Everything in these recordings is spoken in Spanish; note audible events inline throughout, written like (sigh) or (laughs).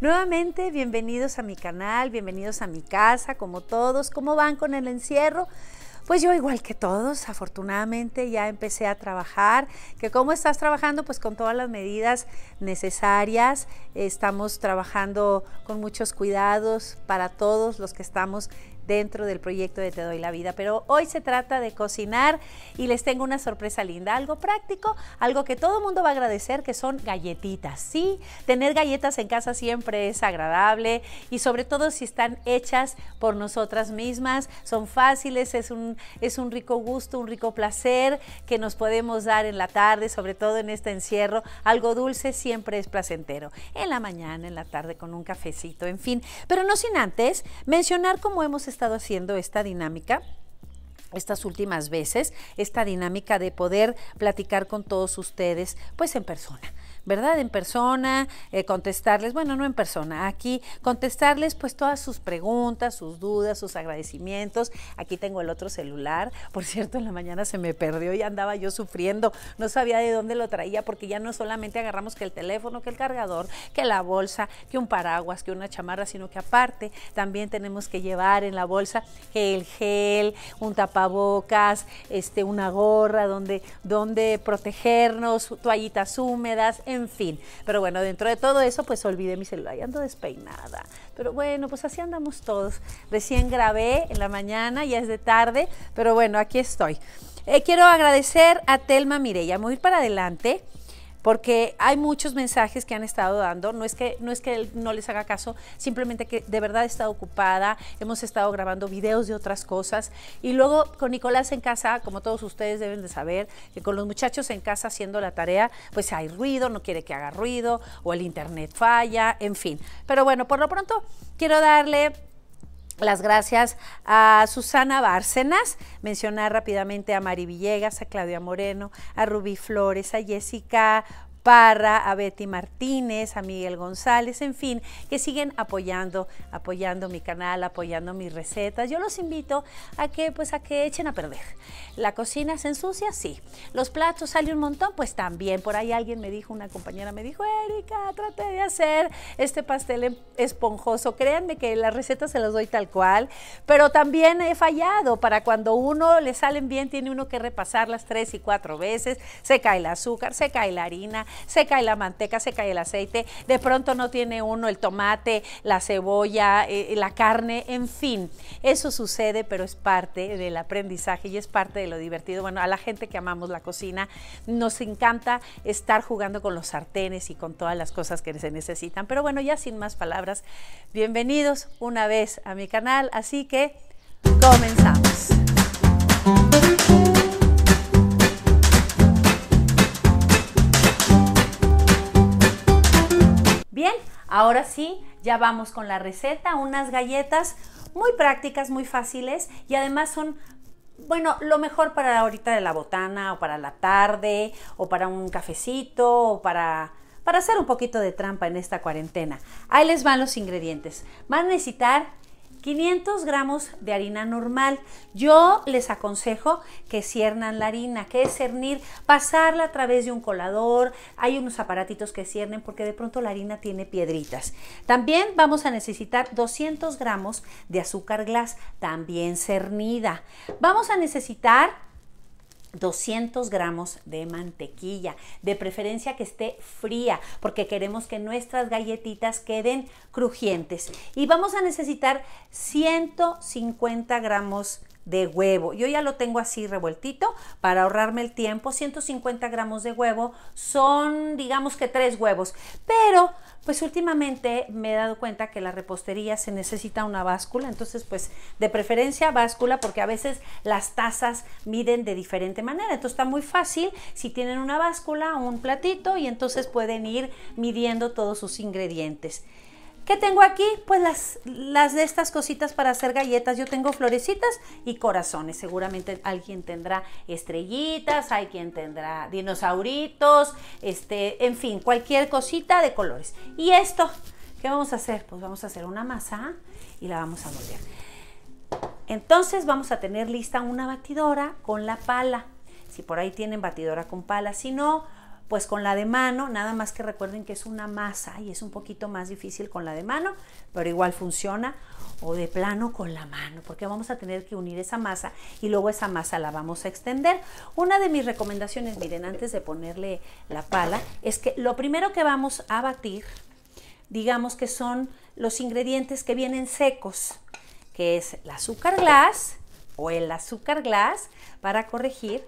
Nuevamente, bienvenidos a mi canal, bienvenidos a mi casa, como todos, ¿cómo van con el encierro? Pues yo igual que todos, afortunadamente ya empecé a trabajar, que cómo estás trabajando, pues con todas las medidas necesarias, estamos trabajando con muchos cuidados para todos los que estamos dentro del proyecto de Te Doy la Vida. Pero hoy se trata de cocinar y les tengo una sorpresa linda, algo práctico, algo que todo mundo va a agradecer, que son galletitas. Sí, tener galletas en casa siempre es agradable y sobre todo si están hechas por nosotras mismas, son fáciles, es un, es un rico gusto, un rico placer que nos podemos dar en la tarde, sobre todo en este encierro. Algo dulce siempre es placentero, en la mañana, en la tarde, con un cafecito, en fin. Pero no sin antes mencionar cómo hemos estado estado haciendo esta dinámica estas últimas veces, esta dinámica de poder platicar con todos ustedes, pues en persona. ¿verdad? En persona, eh, contestarles, bueno, no en persona, aquí contestarles pues todas sus preguntas, sus dudas, sus agradecimientos. Aquí tengo el otro celular, por cierto, en la mañana se me perdió y andaba yo sufriendo, no sabía de dónde lo traía porque ya no solamente agarramos que el teléfono, que el cargador, que la bolsa, que un paraguas, que una chamarra, sino que aparte también tenemos que llevar en la bolsa el gel, un tapabocas, este, una gorra donde, donde protegernos, toallitas húmedas, en fin. Pero bueno, dentro de todo eso, pues olvidé mi celular y ando despeinada. Pero bueno, pues así andamos todos. Recién grabé en la mañana, ya es de tarde, pero bueno, aquí estoy. Eh, quiero agradecer a Telma Mireya. Voy para adelante porque hay muchos mensajes que han estado dando, no es que no es que él no les haga caso, simplemente que de verdad está ocupada, hemos estado grabando videos de otras cosas y luego con Nicolás en casa, como todos ustedes deben de saber, que eh, con los muchachos en casa haciendo la tarea, pues hay ruido, no quiere que haga ruido o el internet falla, en fin. Pero bueno, por lo pronto quiero darle las gracias a Susana Bárcenas, mencionar rápidamente a Mari Villegas, a Claudia Moreno, a Rubí Flores, a Jessica Parra, a Betty Martínez, a Miguel González, en fin, que siguen apoyando, apoyando mi canal, apoyando mis recetas. Yo los invito a que, pues, a que echen a perder. La cocina se ensucia, sí. Los platos salen un montón, pues también. Por ahí alguien me dijo, una compañera me dijo, Erika, trate de hacer este pastel em, esponjoso. Créanme que las recetas se las doy tal cual, pero también he fallado. Para cuando uno le salen bien, tiene uno que repasarlas tres y cuatro veces. Se cae el azúcar, se cae la harina, se cae la manteca, se cae el aceite, de pronto no tiene uno el tomate, la cebolla, eh, eh, la carne, en fin, eso sucede, pero es parte del aprendizaje y es parte de lo divertido. Bueno, a la gente que amamos la cocina, nos encanta estar jugando con los sartenes y con todas las cosas que se necesitan. Pero bueno, ya sin más palabras, bienvenidos una vez a mi canal, así que comenzamos. Ahora sí, ya vamos con la receta, unas galletas muy prácticas, muy fáciles y además son bueno, lo mejor para ahorita de la botana o para la tarde o para un cafecito o para para hacer un poquito de trampa en esta cuarentena. Ahí les van los ingredientes. Van a necesitar 500 gramos de harina normal. Yo les aconsejo que ciernan la harina, que es cernir, pasarla a través de un colador. Hay unos aparatitos que ciernen porque de pronto la harina tiene piedritas. También vamos a necesitar 200 gramos de azúcar glas, también cernida. Vamos a necesitar 200 gramos de mantequilla, de preferencia que esté fría, porque queremos que nuestras galletitas queden crujientes. Y vamos a necesitar 150 gramos de huevo. Yo ya lo tengo así revueltito para ahorrarme el tiempo. 150 gramos de huevo son, digamos que tres huevos. Pero, pues últimamente me he dado cuenta que la repostería se necesita una báscula. Entonces, pues de preferencia báscula porque a veces las tazas miden de diferente manera. Entonces está muy fácil si tienen una báscula, o un platito y entonces pueden ir midiendo todos sus ingredientes. ¿Qué tengo aquí? Pues las, las de estas cositas para hacer galletas. Yo tengo florecitas y corazones. Seguramente alguien tendrá estrellitas, hay quien tendrá dinosauritos, este, en fin, cualquier cosita de colores. Y esto, ¿qué vamos a hacer? Pues vamos a hacer una masa y la vamos a moldear. Entonces vamos a tener lista una batidora con la pala. Si por ahí tienen batidora con pala, si no, pues con la de mano, nada más que recuerden que es una masa y es un poquito más difícil con la de mano, pero igual funciona, o de plano con la mano, porque vamos a tener que unir esa masa y luego esa masa la vamos a extender. Una de mis recomendaciones, miren, antes de ponerle la pala, es que lo primero que vamos a batir, digamos que son los ingredientes que vienen secos, que es el azúcar glass o el azúcar glass para corregir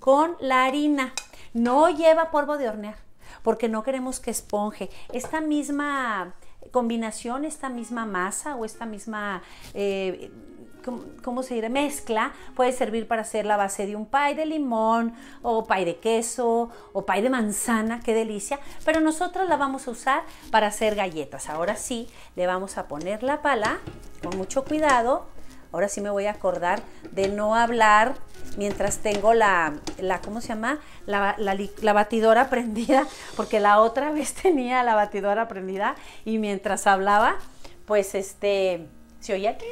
con la harina no lleva polvo de hornear porque no queremos que esponje. Esta misma combinación, esta misma masa o esta misma... Eh, ¿cómo, se dirá? Mezcla puede servir para hacer la base de un pie de limón o pie de queso o pie de manzana, qué delicia. Pero nosotros la vamos a usar para hacer galletas. Ahora sí, le vamos a poner la pala con mucho cuidado. Ahora sí me voy a acordar de no hablar mientras tengo la, ¿cómo se llama? La, batidora (laughs) prendida, porque la otra vez (laughs) tenía la batidora prendida y mientras hablaba, pues este, se oía que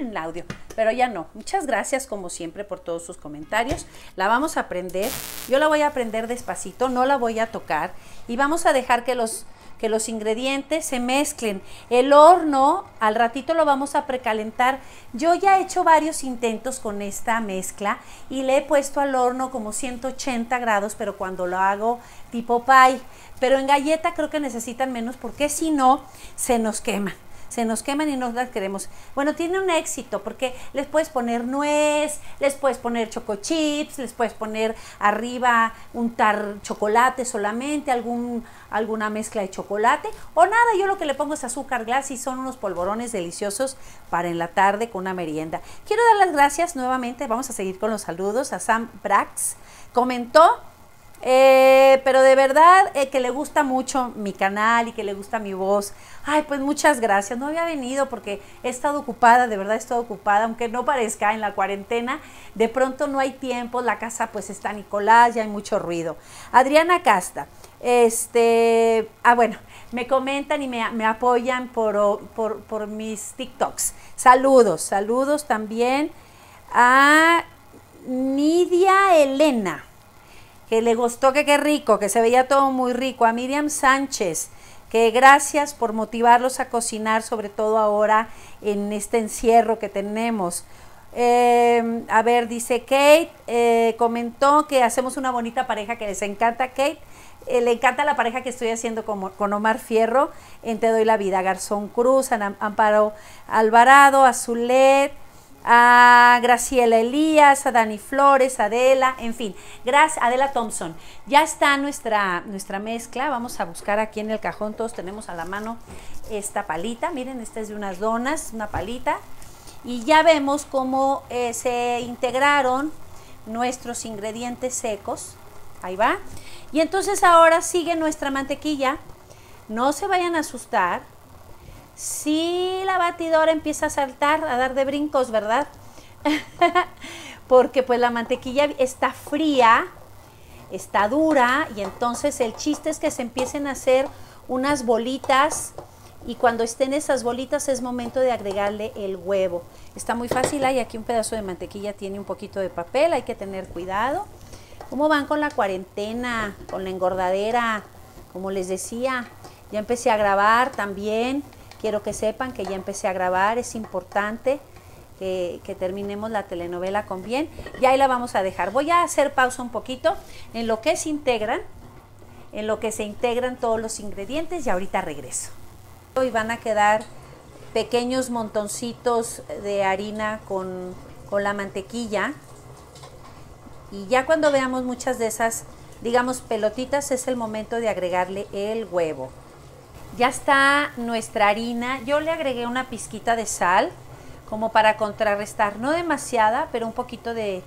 en el audio, pero ya no. Muchas gracias como siempre por todos sus comentarios. La vamos a aprender. Yo la voy a aprender despacito, no la voy a tocar y vamos a dejar que los que los ingredientes se mezclen. El horno al ratito lo vamos a precalentar. Yo ya he hecho varios intentos con esta mezcla y le he puesto al horno como 180 grados, pero cuando lo hago tipo pie, pero en galleta creo que necesitan menos porque si no se nos quema se nos queman y no las queremos. Bueno, tiene un éxito porque les puedes poner nuez, les puedes poner choco chips, les puedes poner arriba un tar chocolate solamente, algún, alguna mezcla de chocolate o nada. Yo lo que le pongo es azúcar glass y son unos polvorones deliciosos para en la tarde con una merienda. Quiero dar las gracias nuevamente, vamos a seguir con los saludos a Sam Brax. Comentó eh, pero de verdad eh, que le gusta mucho mi canal y que le gusta mi voz. Ay, pues muchas gracias. No había venido porque he estado ocupada, de verdad he estado ocupada, aunque no parezca en la cuarentena. De pronto no hay tiempo, la casa pues está Nicolás, ya hay mucho ruido. Adriana Casta, este, ah bueno, me comentan y me, apoyan por, por, por mis TikToks. Saludos, saludos también a Nidia Elena que le gustó, que qué rico, que se veía todo muy rico. A Miriam Sánchez, que gracias por motivarlos a cocinar, sobre todo ahora en este encierro que tenemos. Eh, a ver, dice Kate, eh, comentó que hacemos una bonita pareja que les encanta, Kate. Eh, le encanta la pareja que estoy haciendo con, con, Omar Fierro en Te Doy la Vida. Garzón Cruz, Amparo Alvarado, Azulet, a Graciela Elías, a Dani Flores, Adela, en fin, gracias, Adela Thompson. Ya está nuestra, nuestra mezcla, vamos a buscar aquí en el cajón, todos tenemos a la mano esta palita, miren, esta es de unas donas, una palita, y ya vemos cómo eh, se integraron nuestros ingredientes secos, ahí va, y entonces ahora sigue nuestra mantequilla, no se vayan a asustar, si la batidora empieza a saltar, a dar de brincos, ¿verdad? (laughs) Porque pues la mantequilla está fría, está dura y entonces el chiste es que se empiecen a hacer unas bolitas y cuando estén esas bolitas es momento de agregarle el huevo. Está muy fácil, hay aquí un pedazo de mantequilla, tiene un poquito de papel, hay que tener cuidado. ¿Cómo van con la cuarentena, con la engordadera? Como les decía, ya empecé a grabar también Quiero que sepan que ya empecé a grabar, es importante que, terminemos la telenovela con bien. Y ahí la vamos a dejar. Voy a hacer pausa un poquito en lo que se integran, en lo que se integran todos los ingredientes y ahorita regreso. Hoy van a quedar pequeños montoncitos de harina con, con la mantequilla. Y ya cuando veamos muchas de esas, digamos, pelotitas, es el momento de agregarle el huevo. Ya está nuestra harina. Yo le agregué una pizquita de sal como para contrarrestar, no demasiada, pero un poquito de,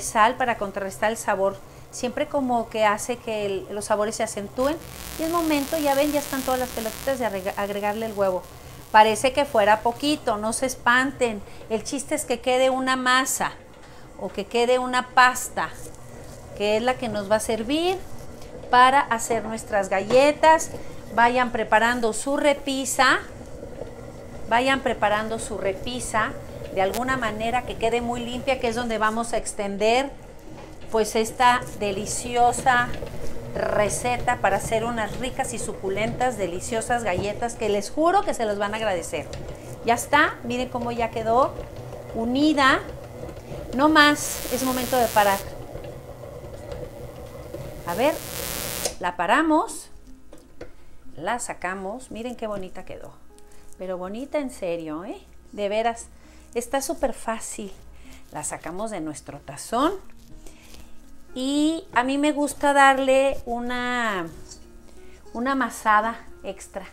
sal para contrarrestar el sabor. Siempre como que hace que los sabores se acentúen. Y es momento, ya ven, ya están todas las pelotitas de agregarle el huevo. Parece que fuera poquito, no se espanten. El chiste es que quede una masa o que quede una pasta, que es la que nos va a servir para hacer nuestras galletas vayan preparando su repisa, vayan preparando su repisa de alguna manera que quede muy limpia, que es donde vamos a extender pues esta deliciosa receta para hacer unas ricas y suculentas, deliciosas galletas que les juro que se los van a agradecer. Ya está, miren cómo ya quedó unida. No más, es momento de parar. A ver, la paramos. La sacamos, miren qué bonita quedó. Pero bonita en serio, ¿eh? De veras, está súper fácil. La sacamos de nuestro tazón. Y a mí me gusta darle una, una extra.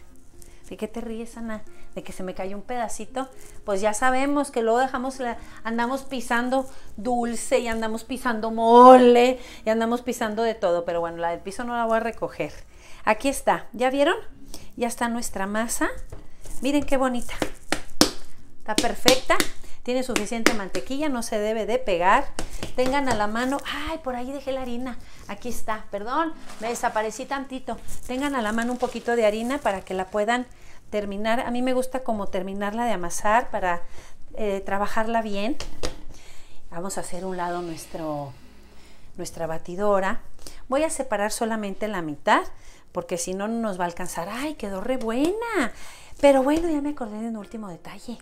¿De qué te ríes, Ana? ¿De que se me cayó un pedacito? Pues ya sabemos que luego dejamos, la, andamos pisando dulce y andamos pisando mole y andamos pisando de todo. Pero bueno, la del piso no la voy a recoger. Aquí está, ¿ya vieron? Ya está nuestra masa. Miren qué bonita. Está perfecta. Tiene suficiente mantequilla, no se debe de pegar. Tengan a la mano, ay, por ahí dejé la harina. Aquí está, perdón, me desaparecí tantito. Tengan a la mano un poquito de harina para que la puedan terminar. A mí me gusta como terminarla de amasar para eh, trabajarla bien. Vamos a hacer un lado nuestro, nuestra batidora. Voy a separar solamente la mitad porque si no, nos va a alcanzar. ¡Ay, quedó re buena! Pero bueno, ya me acordé de un último detalle.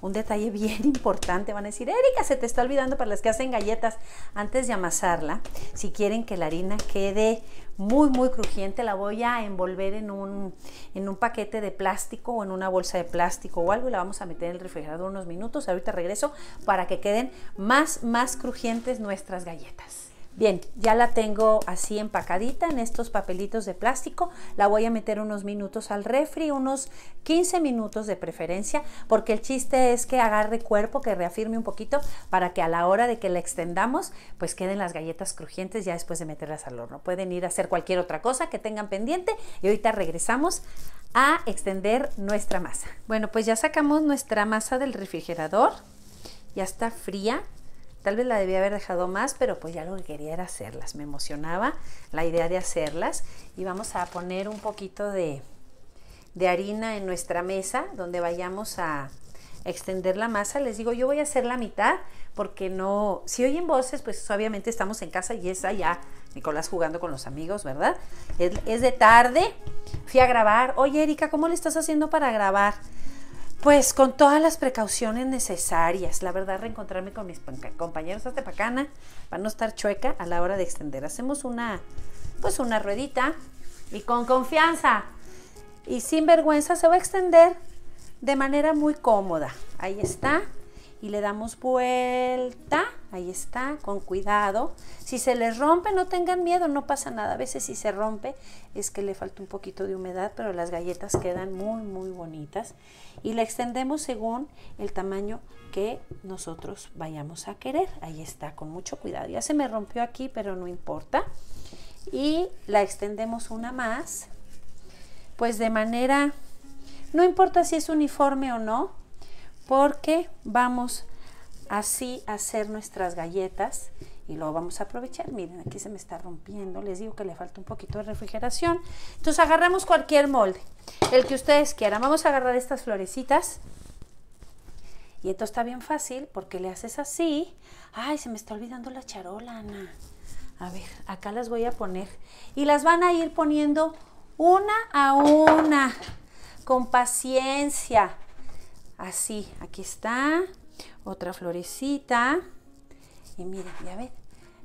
Un detalle (laughs) bien importante. Van a decir, Erika, se te está olvidando para las que hacen galletas. Antes de amasarla, si quieren que la harina quede muy, muy crujiente, la voy a envolver en un, en un paquete de plástico o en una bolsa de plástico o algo y la vamos a meter en el refrigerador unos minutos. Ahorita regreso para que queden más, más crujientes nuestras galletas. Bien, ya la tengo así empacadita en estos papelitos de plástico. La voy a meter unos minutos al refri, unos 15 minutos de preferencia, porque el chiste es que agarre cuerpo, que reafirme un poquito para que a la hora de que la extendamos, pues queden las galletas crujientes ya después de meterlas al horno. Pueden ir a hacer cualquier otra cosa que tengan pendiente y ahorita regresamos a extender nuestra masa. Bueno, pues ya sacamos nuestra masa del refrigerador. Ya está fría, Tal vez la debía haber dejado más, pero pues ya lo que quería era hacerlas. Me emocionaba la idea de hacerlas. Y vamos a poner un poquito de, de harina en nuestra mesa donde vayamos a extender la masa. Les digo, yo voy a hacer la mitad porque no, si oyen voces, pues obviamente estamos en casa y es allá Nicolás jugando con los amigos, ¿verdad? Es, es de tarde, fui a grabar. Oye, Erika, ¿cómo le estás haciendo para grabar? pues con todas las precauciones necesarias. La verdad, reencontrarme con mis compañeros hasta Pacana para no estar chueca a la hora de extender. Hacemos una, pues una ruedita y con confianza y sin vergüenza se va a extender de manera muy cómoda. Ahí está y le damos vuelta, ahí está, con cuidado. Si se les rompe, no tengan miedo, no pasa nada. A veces si se rompe es que le falta un poquito de humedad, pero las galletas quedan muy, muy bonitas. Y la extendemos según el tamaño que nosotros vayamos a querer. Ahí está, con mucho cuidado. Ya se me rompió aquí, pero no importa. Y la extendemos una más, pues de manera, no importa si es uniforme o no, porque vamos así a hacer nuestras galletas y lo vamos a aprovechar. Miren, aquí se me está rompiendo, les digo que le falta un poquito de refrigeración. Entonces agarramos cualquier molde, el que ustedes quieran. Vamos a agarrar estas florecitas. Y esto está bien fácil porque le haces así. Ay, se me está olvidando la charola, Ana. A ver, acá las voy a poner. Y las van a ir poniendo una a una, con paciencia. Así, aquí está. Otra florecita. Y mira, ya ven,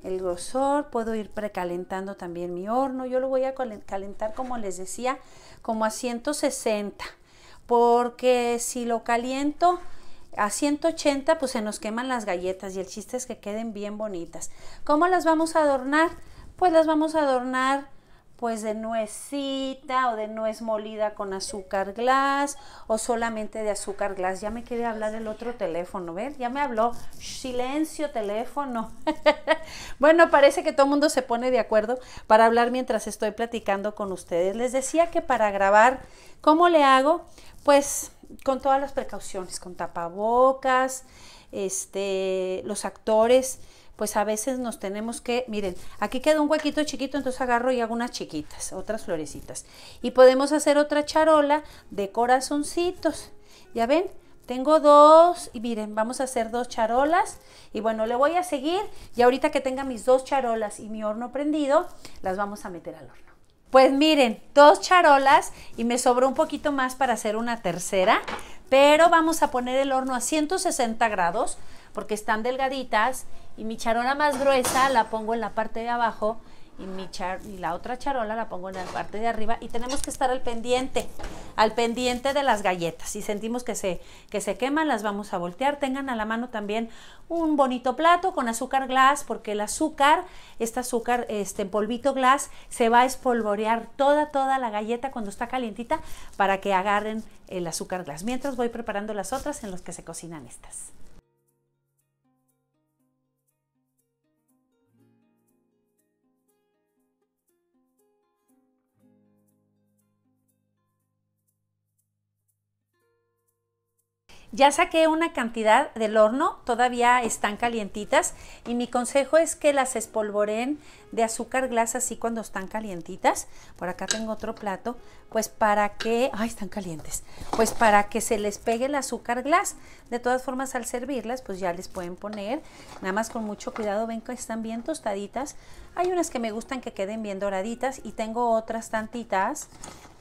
el grosor, puedo ir precalentando también mi horno. Yo lo voy a calentar, como les decía, como a 160, porque si lo caliento a 180, pues se nos queman las galletas y el chiste es que queden bien bonitas. ¿Cómo las vamos a adornar? Pues las vamos a adornar pues de nuecita o de nuez molida con azúcar glass o solamente de azúcar glass. Ya me quiere hablar el otro teléfono, ¿ver? Ya me habló. Silencio teléfono. (laughs) bueno, parece que todo el mundo se pone de acuerdo para hablar mientras estoy platicando con ustedes. Les decía que para grabar, ¿cómo le hago? Pues con todas las precauciones, con tapabocas, este, los actores pues a veces nos tenemos que, miren, aquí queda un huequito chiquito, entonces agarro y hago unas chiquitas, otras florecitas. Y podemos hacer otra charola de corazoncitos. ¿Ya ven? Tengo dos, y miren, vamos a hacer dos charolas. Y bueno, le voy a seguir, y ahorita que tenga mis dos charolas y mi horno prendido, las vamos a meter al horno. Pues miren, dos charolas y me sobró un poquito más para hacer una tercera, pero vamos a poner el horno a 160 grados porque están delgaditas y mi charola más gruesa la pongo en la parte de abajo y, mi y la otra charola la pongo en la parte de arriba y tenemos que estar al pendiente, al pendiente de las galletas. Si sentimos que se, que se queman, las vamos a voltear. Tengan a la mano también un bonito plato con azúcar glass, porque el azúcar, este azúcar este, en polvito glass, se va a espolvorear toda, toda la galleta cuando está calientita para que agarren el azúcar glass. Mientras voy preparando las otras en las que se cocinan estas. Ya saqué una cantidad del horno, todavía están calientitas y mi consejo es que las espolvoreen de azúcar glas así cuando están calientitas. Por acá tengo otro plato, pues para que, ay, están calientes, pues para que se les pegue el azúcar glas. De todas formas al servirlas, pues ya les pueden poner, nada más con mucho cuidado, ven que están bien tostaditas. Hay unas que me gustan que queden bien doraditas y tengo otras tantitas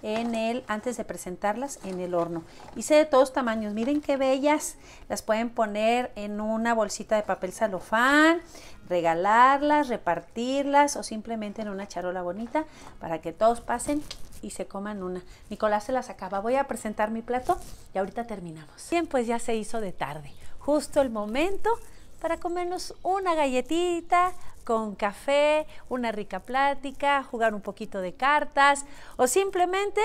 en el, antes de presentarlas en el horno. Hice de todos tamaños, miren qué bellas. Las pueden poner en una bolsita de papel salofán, regalarlas, repartirlas o simplemente en una charola bonita para que todos pasen y se coman una. Nicolás se las acaba. Voy a presentar mi plato y ahorita terminamos. Bien, pues ya se hizo de tarde. Justo el momento para comernos una galletita, con café, una rica plática, jugar un poquito de cartas o simplemente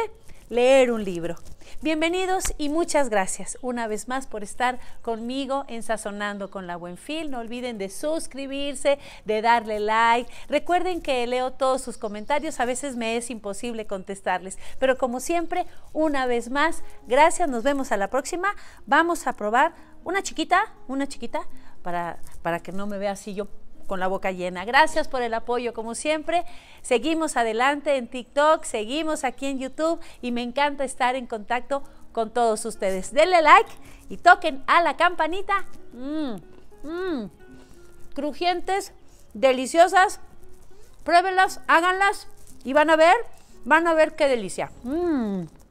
leer un libro. Bienvenidos y muchas gracias una vez más por estar conmigo en Sazonando con la Buenfil. No olviden de suscribirse, de darle like. Recuerden que leo todos sus comentarios, a veces me es imposible contestarles, pero como siempre, una vez más, gracias, nos vemos a la próxima. Vamos a probar una chiquita, una chiquita, para, para que no me vea así yo con la boca llena. Gracias por el apoyo, como siempre. Seguimos adelante en TikTok, seguimos aquí en YouTube y me encanta estar en contacto con todos ustedes. Denle like y toquen a la campanita. Mm, mm. crujientes, deliciosas. Pruébenlas, háganlas y van a ver, van a ver qué delicia. Mm.